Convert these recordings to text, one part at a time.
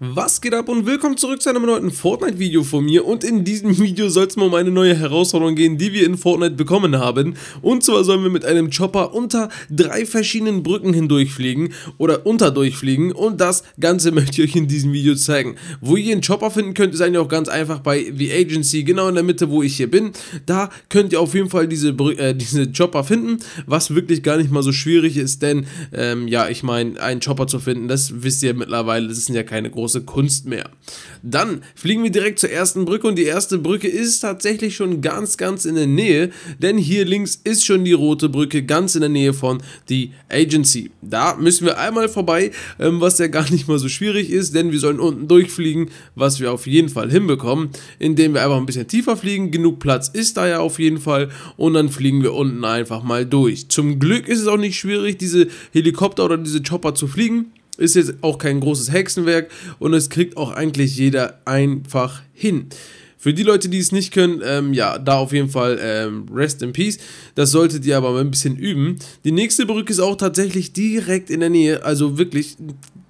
Was geht ab und willkommen zurück zu einem neuen Fortnite-Video von mir und in diesem Video soll es mal um eine neue Herausforderung gehen, die wir in Fortnite bekommen haben. Und zwar sollen wir mit einem Chopper unter drei verschiedenen Brücken hindurchfliegen oder unterdurchfliegen und das Ganze möchte ich euch in diesem Video zeigen. Wo ihr einen Chopper finden könnt, ist eigentlich auch ganz einfach bei The Agency, genau in der Mitte, wo ich hier bin. Da könnt ihr auf jeden Fall diese, Br äh, diese Chopper finden, was wirklich gar nicht mal so schwierig ist, denn ähm, ja, ich meine, einen Chopper zu finden, das wisst ihr mittlerweile, das sind ja keine großen große Kunst mehr. Dann fliegen wir direkt zur ersten Brücke und die erste Brücke ist tatsächlich schon ganz, ganz in der Nähe, denn hier links ist schon die rote Brücke ganz in der Nähe von die Agency. Da müssen wir einmal vorbei, ähm, was ja gar nicht mal so schwierig ist, denn wir sollen unten durchfliegen, was wir auf jeden Fall hinbekommen, indem wir einfach ein bisschen tiefer fliegen. Genug Platz ist da ja auf jeden Fall und dann fliegen wir unten einfach mal durch. Zum Glück ist es auch nicht schwierig, diese Helikopter oder diese Chopper zu fliegen. Ist jetzt auch kein großes Hexenwerk und es kriegt auch eigentlich jeder einfach hin. Für die Leute, die es nicht können, ähm, ja, da auf jeden Fall ähm, Rest in Peace. Das solltet ihr aber mal ein bisschen üben. Die nächste Brücke ist auch tatsächlich direkt in der Nähe, also wirklich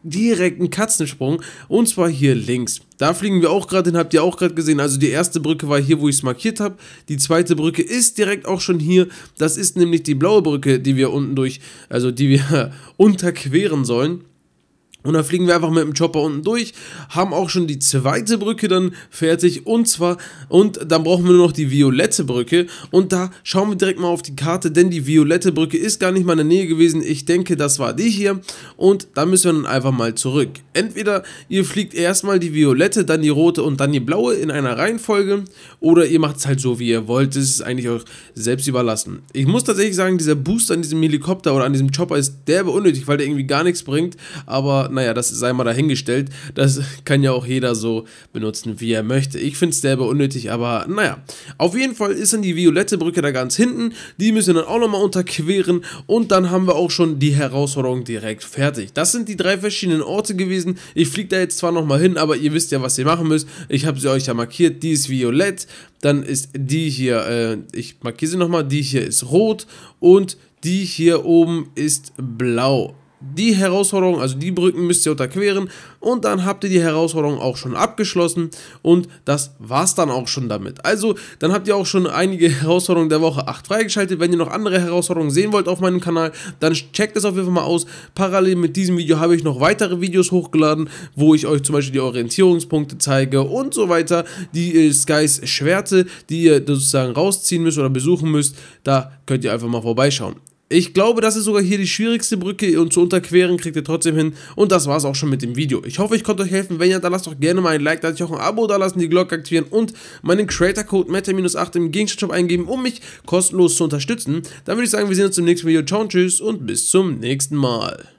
direkt ein Katzensprung und zwar hier links. Da fliegen wir auch gerade hin, habt ihr auch gerade gesehen. Also die erste Brücke war hier, wo ich es markiert habe. Die zweite Brücke ist direkt auch schon hier. Das ist nämlich die blaue Brücke, die wir unten durch, also die wir unterqueren sollen. Und dann fliegen wir einfach mit dem Chopper unten durch, haben auch schon die zweite Brücke dann fertig und zwar, und dann brauchen wir nur noch die violette Brücke und da schauen wir direkt mal auf die Karte, denn die violette Brücke ist gar nicht mal in der Nähe gewesen, ich denke, das war die hier und da müssen wir dann einfach mal zurück. Entweder ihr fliegt erstmal die violette, dann die rote und dann die blaue in einer Reihenfolge oder ihr macht es halt so, wie ihr wollt, das ist eigentlich euch selbst überlassen. Ich muss tatsächlich sagen, dieser Boost an diesem Helikopter oder an diesem Chopper ist derbe unnötig, weil der irgendwie gar nichts bringt, aber naja, das sei mal dahingestellt. Das kann ja auch jeder so benutzen, wie er möchte. Ich finde es selber unnötig, aber naja. Auf jeden Fall ist dann die violette Brücke da ganz hinten. Die müssen wir dann auch nochmal unterqueren und dann haben wir auch schon die Herausforderung direkt fertig. Das sind die drei verschiedenen Orte gewesen. Ich fliege da jetzt zwar nochmal hin, aber ihr wisst ja, was ihr machen müsst. Ich habe sie euch ja markiert. Die ist violett, dann ist die hier, äh, ich markiere sie nochmal, die hier ist rot und die hier oben ist blau die Herausforderung, also die Brücken müsst ihr unterqueren und dann habt ihr die Herausforderung auch schon abgeschlossen und das war's dann auch schon damit. Also, dann habt ihr auch schon einige Herausforderungen der Woche 8 freigeschaltet. Wenn ihr noch andere Herausforderungen sehen wollt auf meinem Kanal, dann checkt das auf jeden Fall mal aus. Parallel mit diesem Video habe ich noch weitere Videos hochgeladen, wo ich euch zum Beispiel die Orientierungspunkte zeige und so weiter. Die äh, Skys Schwerte, die ihr sozusagen rausziehen müsst oder besuchen müsst, da könnt ihr einfach mal vorbeischauen. Ich glaube, das ist sogar hier die schwierigste Brücke und zu unterqueren kriegt ihr trotzdem hin. Und das war's auch schon mit dem Video. Ich hoffe, ich konnte euch helfen. Wenn ja, dann lasst doch gerne mal ein Like, da ich auch ein Abo da lassen, die Glocke aktivieren und meinen Creator-Code META-8 im Gegenstandshop eingeben, um mich kostenlos zu unterstützen. Dann würde ich sagen, wir sehen uns im nächsten Video. Ciao, und tschüss und bis zum nächsten Mal.